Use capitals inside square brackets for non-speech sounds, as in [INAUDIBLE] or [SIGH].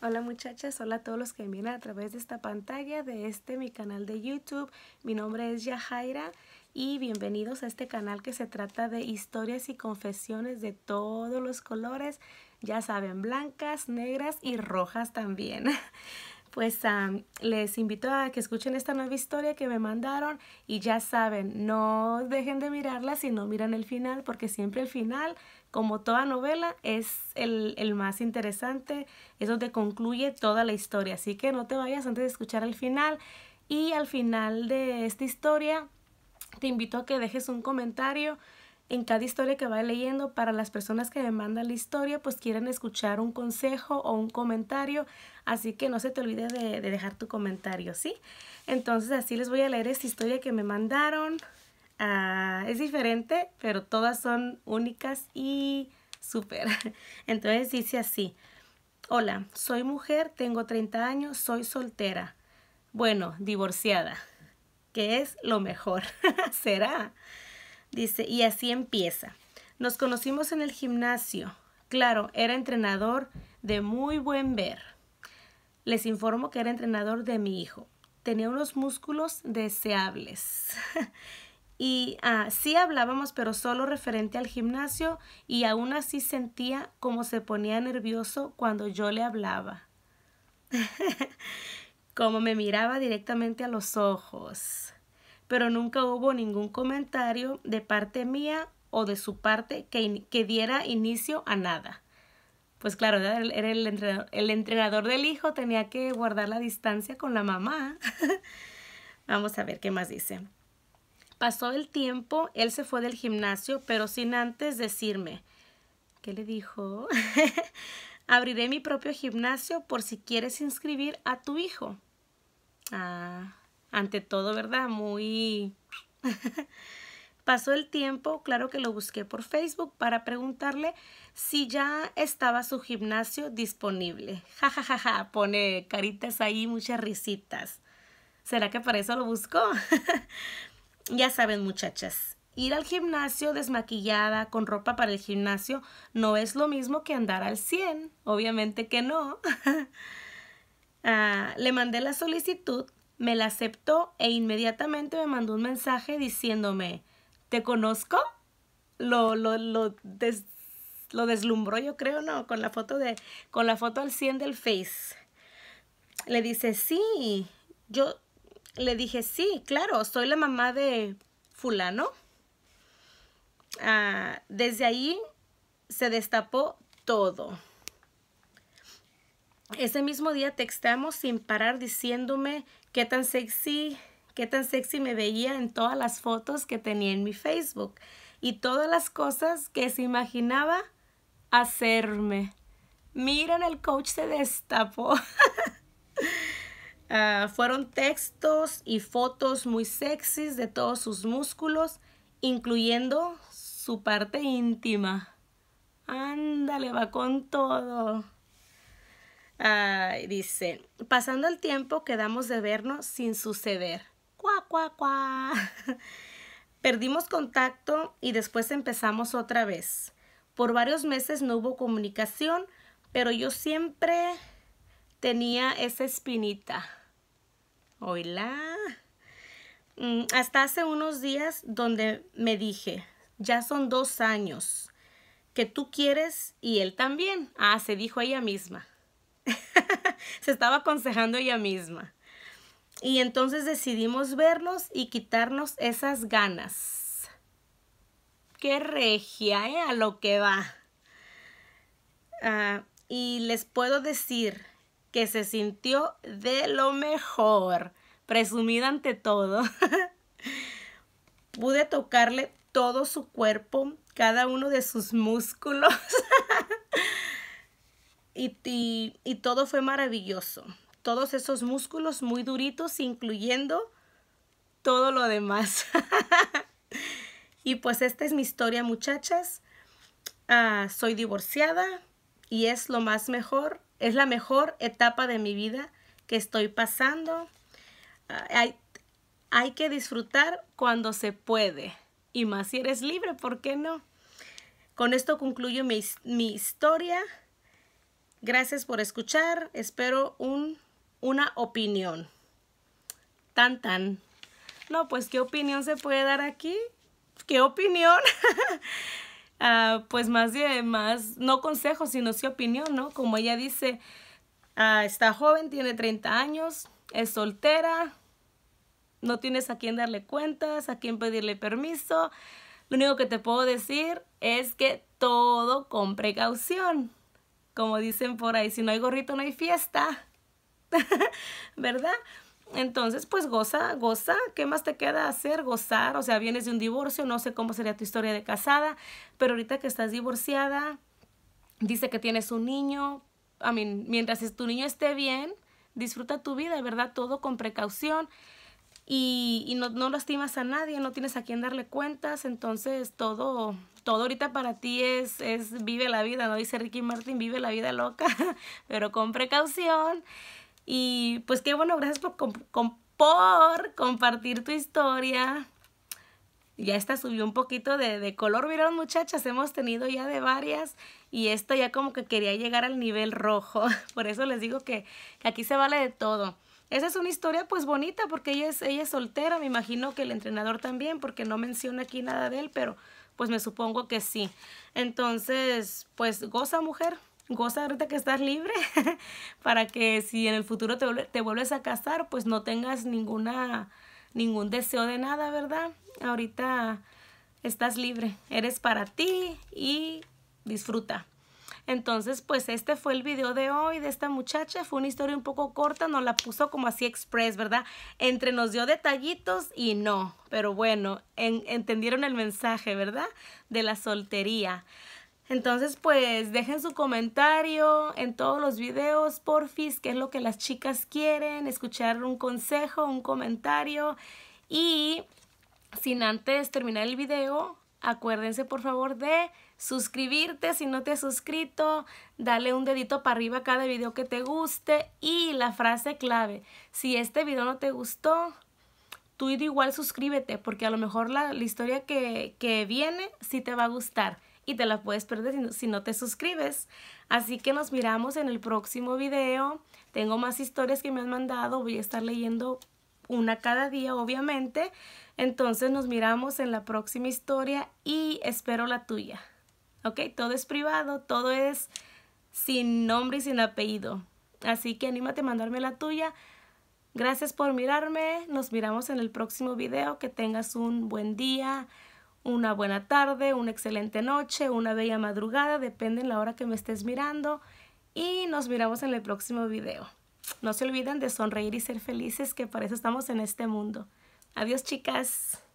Hola muchachas, hola a todos los que vienen a través de esta pantalla, de este mi canal de YouTube. Mi nombre es Yahaira y bienvenidos a este canal que se trata de historias y confesiones de todos los colores. Ya saben, blancas, negras y rojas también. [LAUGHS] Pues les invito a que escuchen esta nueva historia que me mandaron y ya saben, no dejen de mirarla si no miran el final porque siempre el final como toda novela, es el, más interesante, es donde concluye toda la historia. Así que no te vayas antes de escuchar el final. Y al final de esta historia, te invito a que dejes un comentario en cada historia que vaya leyendo para las personas que me mandan la historia, pues quieren escuchar un consejo o un comentario, así que no se te olvide de, de dejar tu comentario, ¿sí? Entonces así les voy a leer esta historia que me mandaron. Ah, es diferente, pero todas son únicas y súper. [LAUGHS] Entonces dice así. Hola, soy mujer, tengo 30 años, soy soltera. Bueno, divorciada, que es lo mejor. [LAUGHS] Será. Dice, y así empieza. Nos conocimos en el gimnasio. Claro, era entrenador de muy buen ver. Les informo que era entrenador de mi hijo. Tenía unos músculos deseables. [LAUGHS] y ah, sí hablábamos, pero solo referente al gimnasio y aún así sentía como se ponía nervioso cuando yo le hablaba. [LAUGHS] como me miraba directamente a los ojos. Pero nunca hubo ningún comentario de parte mía o de su parte que, que diera inicio a nada. Pues claro, era el, entrenador, el entrenador del hijo, tenía que guardar la distancia con la mamá. [LAUGHS] Vamos a ver qué más dice. Pasó el tiempo, él se fue del gimnasio, pero sin antes decirme, ¿qué le dijo? [LAUGHS] Abriré mi propio gimnasio por si quieres inscribir a tu hijo. Ah, ante todo, ¿verdad? Muy... [LAUGHS] Pasó el tiempo, claro que lo busqué por Facebook para preguntarle si ya estaba su gimnasio disponible. [LAUGHS] Ja, ja, ja, ja, pone caritas ahí, muchas risitas. ¿Será que para eso lo buscó? Ya saben muchachas, ir al gimnasio desmaquillada, con ropa para el gimnasio, no es lo mismo que andar al 100, obviamente que no. [LAUGHS] Ah, le mandé la solicitud, me la aceptó e inmediatamente me mandó un mensaje diciéndome, ¿te conozco? Lo, lo, lo deslumbró yo creo, ¿no? Con la foto, de, con la foto al 100 del Face. Le dice, sí, yo, le dije, sí, claro, soy la mamá de fulano. Ah, desde ahí se destapó todo. Ese mismo día textamos sin parar diciéndome qué tan sexy, qué tan sexy me veía en todas las fotos que tenía en mi Facebook y todas las cosas que se imaginaba hacerme. Miren, el coach se destapó. [LAUGHS] Ah, fueron textos y fotos muy sexys de todos sus músculos, incluyendo su parte íntima. Ándale, va con todo. Ah, dice, pasando el tiempo quedamos de vernos sin suceder. Cuá, cuá, cuá. [LAUGHS] Perdimos contacto y después empezamos otra vez. Por varios meses no hubo comunicación, pero yo siempre tenía esa espinita. Hola. Mm, hasta hace unos días donde me dije, ya son dos años que tú quieres y él también. Ah, se dijo ella misma. [LAUGHS] se estaba aconsejando ella misma. Y entonces decidimos vernos y quitarnos esas ganas. Qué regia, ¿eh? A lo que va. Ah, y les puedo decir que se sintió de lo mejor presumida ante todo. [LAUGHS] Pude tocarle todo su cuerpo, cada uno de sus músculos. [LAUGHS] y, y, todo fue maravilloso. Todos esos músculos muy duritos, incluyendo todo lo demás. [LAUGHS] y pues esta es mi historia, muchachas. Ah, soy divorciada y es lo más mejor, es la mejor etapa de mi vida que estoy pasando hay, que disfrutar cuando se puede. Y más si eres libre, ¿por qué no? Con esto concluyo mi, historia. Gracias por escuchar. Espero una opinión. Tan tan. No, pues qué opinión se puede dar aquí. ¿Qué opinión? [LAUGHS] Ah, pues más de más, no consejo, sino sí opinión, ¿no? Como ella dice, ah, está joven, tiene 30 años, es soltera, no tienes a quién darle cuentas, a quién pedirle permiso. Lo único que te puedo decir es que todo con precaución. Como dicen por ahí, si no hay gorrito no hay fiesta. [LAUGHS] ¿Verdad? Entonces, pues goza, goza. ¿Qué más te queda hacer? Gozar. O sea, vienes de un divorcio, no sé cómo sería tu historia de casada, pero ahorita que estás divorciada, dice que tienes un niño. A mí, mientras tu niño esté bien, disfruta tu vida, ¿verdad? Todo con precaución y, no, no, lastimas a nadie, no tienes a quién darle cuentas, entonces todo, todo ahorita para ti es, es vive la vida, ¿no? Dice Ricky Martin, vive la vida loca, [LAUGHS] pero con precaución. Y pues qué bueno, gracias por, compartir tu historia. Ya esta subió un poquito de, de color, vieron muchachas, hemos tenido ya de varias y esta ya como que quería llegar al nivel rojo. [LAUGHS] Por eso les digo que aquí se vale de todo. Esa es una historia pues bonita porque ella es, ella es soltera, me imagino que el entrenador también, porque no menciona aquí nada de él, pero pues me supongo que sí. Entonces, pues goza mujer, goza ahorita que estás libre [LAUGHS] para que si en el futuro te, te, vuelves a casar, pues no tengas ninguna, ningún deseo de nada, ¿verdad? Ahorita estás libre, eres para ti y disfruta. Entonces, pues este fue el video de hoy de esta muchacha. Fue una historia un poco corta, nos la puso como así express, ¿verdad? Entre nos dio detallitos y no. Pero bueno, entendieron el mensaje, ¿verdad? De la soltería. Entonces, pues dejen su comentario en todos los videos, porfis, qué es lo que las chicas quieren, escuchar un consejo, un comentario. Y sin antes terminar el video, Acuérdense por favor de suscribirte si no te has suscrito, dale un dedito para arriba a cada video que te guste y la frase clave, si este video no te gustó, tú igual suscríbete porque a lo mejor la, historia que, que, viene sí te va a gustar y te la puedes perder si no, si no te suscribes. Así que nos miramos en el próximo video, tengo más historias que me han mandado, voy a estar leyendo una cada día obviamente. Entonces nos miramos en la próxima historia y espero la tuya. ¿Ok? Todo es privado, todo es sin nombre y sin apellido. Así que anímate a mandarme la tuya. Gracias por mirarme. Nos miramos en el próximo video. Que tengas un buen día, una buena tarde, una excelente noche, una bella madrugada. Depende en la hora que me estés mirando. Y nos miramos en el próximo video. No se olviden de sonreír y ser felices, que para eso estamos en este mundo. Adiós chicas.